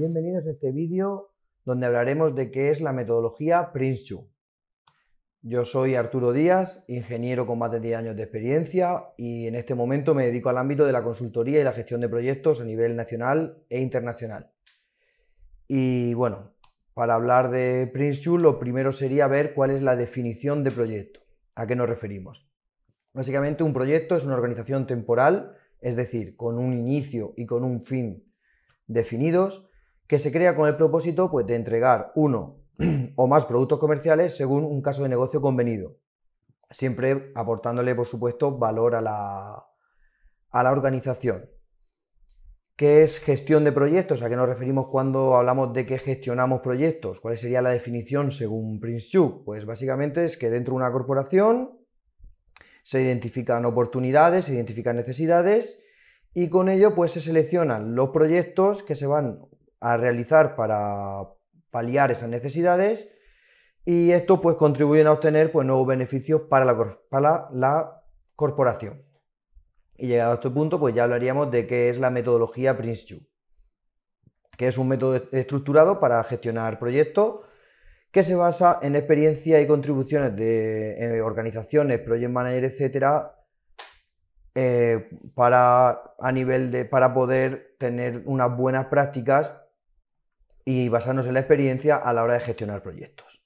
Bienvenidos a este vídeo donde hablaremos de qué es la metodología prince Yo soy Arturo Díaz, ingeniero con más de 10 años de experiencia y en este momento me dedico al ámbito de la consultoría y la gestión de proyectos a nivel nacional e internacional. Y bueno, para hablar de prince lo primero sería ver cuál es la definición de proyecto, a qué nos referimos. Básicamente un proyecto es una organización temporal, es decir, con un inicio y con un fin definidos, que se crea con el propósito pues, de entregar uno o más productos comerciales según un caso de negocio convenido, siempre aportándole, por supuesto, valor a la, a la organización. ¿Qué es gestión de proyectos? ¿A qué nos referimos cuando hablamos de que gestionamos proyectos? ¿Cuál sería la definición según Prince Chu? Pues básicamente es que dentro de una corporación se identifican oportunidades, se identifican necesidades y con ello pues se seleccionan los proyectos que se van a realizar para paliar esas necesidades y esto pues contribuye a obtener pues, nuevos beneficios para la, la corporación. Y llegado a este punto pues ya hablaríamos de qué es la metodología prince que es un método estructurado para gestionar proyectos que se basa en experiencia y contribuciones de eh, organizaciones, project manager, etcétera, eh, para, a nivel de, para poder tener unas buenas prácticas y basarnos en la experiencia a la hora de gestionar proyectos.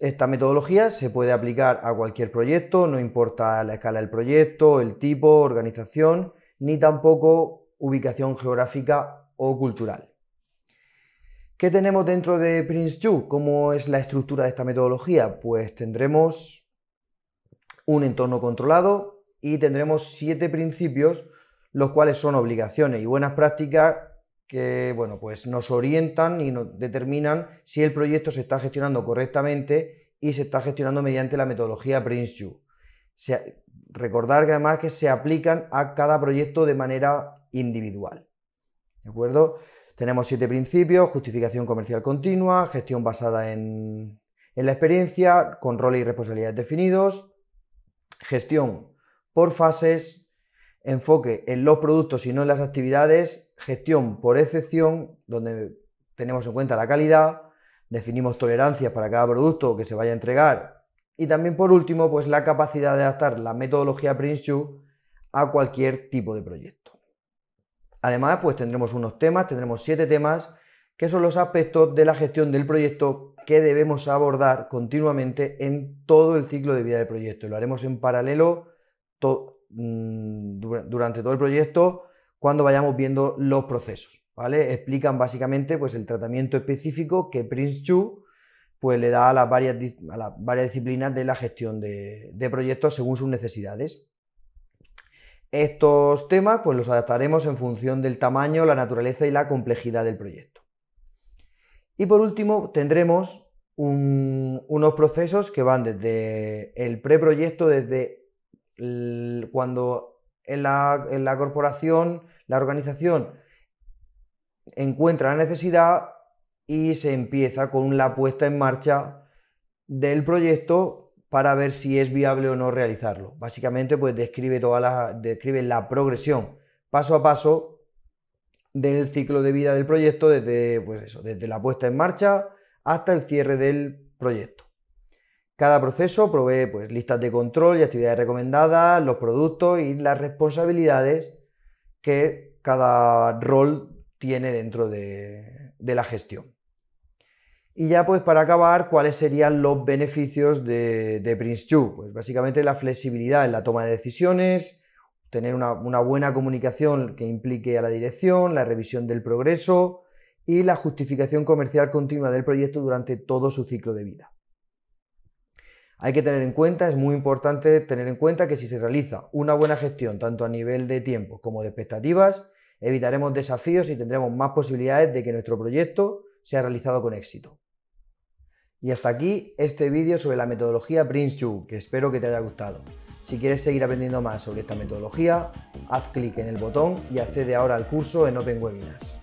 Esta metodología se puede aplicar a cualquier proyecto, no importa la escala del proyecto, el tipo, organización, ni tampoco ubicación geográfica o cultural. ¿Qué tenemos dentro de Prince2? ¿Cómo es la estructura de esta metodología? Pues tendremos un entorno controlado y tendremos siete principios, los cuales son obligaciones y buenas prácticas que bueno, pues nos orientan y nos determinan si el proyecto se está gestionando correctamente y se está gestionando mediante la metodología PRINCE2. recordar que además que se aplican a cada proyecto de manera individual. ¿De acuerdo? Tenemos siete principios, justificación comercial continua, gestión basada en, en la experiencia, con roles y responsabilidades definidos, gestión por fases, enfoque en los productos y no en las actividades, gestión por excepción, donde tenemos en cuenta la calidad, definimos tolerancias para cada producto que se vaya a entregar y también por último, pues la capacidad de adaptar la metodología PrinceU a cualquier tipo de proyecto. Además, pues tendremos unos temas, tendremos siete temas, que son los aspectos de la gestión del proyecto que debemos abordar continuamente en todo el ciclo de vida del proyecto. Lo haremos en paralelo Mm, durante todo el proyecto cuando vayamos viendo los procesos. ¿vale? Explican básicamente pues, el tratamiento específico que Prince Chu pues, le da a las, varias, varias disciplinas de la gestión de, proyectos según sus necesidades. Estos temas pues, los adaptaremos en función del tamaño, la naturaleza y la complejidad del proyecto. Y por último, tendremos unos procesos que van desde el preproyecto, desde cuando en la, corporación, la organización encuentra la necesidad y se empieza con la puesta en marcha del proyecto para ver si es viable o no realizarlo. Básicamente, pues describe, todas la, describe la progresión paso a paso del ciclo de vida del proyecto desde, pues eso, desde la puesta en marcha hasta el cierre del proyecto. Cada proceso provee pues, listas de control y actividades recomendadas, los productos y las responsabilidades que cada rol tiene dentro de, la gestión. Y ya pues para acabar, ¿cuáles serían los beneficios de, Prince2? Pues básicamente la flexibilidad en la toma de decisiones, tener una, buena comunicación que implique a la dirección, la revisión del progreso y la justificación comercial continua del proyecto durante todo su ciclo de vida. Hay que tener en cuenta, es muy importante tener en cuenta que si se realiza una buena gestión tanto a nivel de tiempo como de expectativas, evitaremos desafíos y tendremos más posibilidades de que nuestro proyecto sea realizado con éxito. Y hasta aquí este vídeo sobre la metodología Prince2, que espero que te haya gustado. Si quieres seguir aprendiendo más sobre esta metodología, haz clic en el botón y accede ahora al curso en Open Webinars.